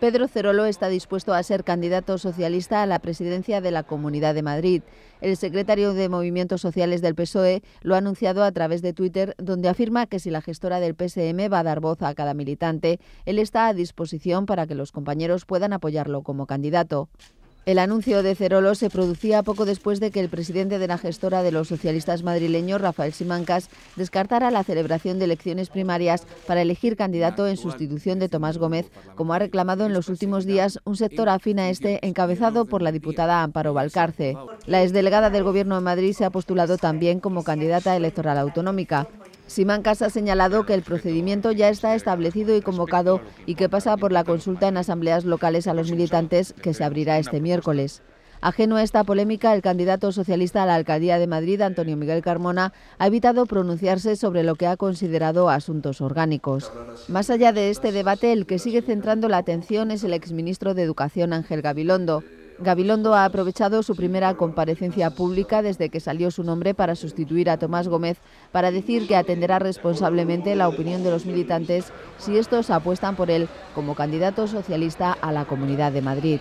Pedro Cerolo está dispuesto a ser candidato socialista a la presidencia de la Comunidad de Madrid. El secretario de Movimientos Sociales del PSOE lo ha anunciado a través de Twitter, donde afirma que si la gestora del PSM va a dar voz a cada militante, él está a disposición para que los compañeros puedan apoyarlo como candidato. El anuncio de Cerolo se producía poco después de que el presidente de la gestora de los socialistas madrileños, Rafael Simancas, descartara la celebración de elecciones primarias para elegir candidato en sustitución de Tomás Gómez, como ha reclamado en los últimos días un sector afín a este encabezado por la diputada Amparo Valcarce. La exdelegada del Gobierno de Madrid se ha postulado también como candidata electoral autonómica. Simancas ha señalado que el procedimiento ya está establecido y convocado y que pasa por la consulta en asambleas locales a los militantes que se abrirá este miércoles. Ajeno a esta polémica, el candidato socialista a la alcaldía de Madrid, Antonio Miguel Carmona, ha evitado pronunciarse sobre lo que ha considerado asuntos orgánicos. Más allá de este debate, el que sigue centrando la atención es el exministro de Educación, Ángel Gabilondo, Gabilondo ha aprovechado su primera comparecencia pública desde que salió su nombre para sustituir a Tomás Gómez para decir que atenderá responsablemente la opinión de los militantes si estos apuestan por él como candidato socialista a la Comunidad de Madrid.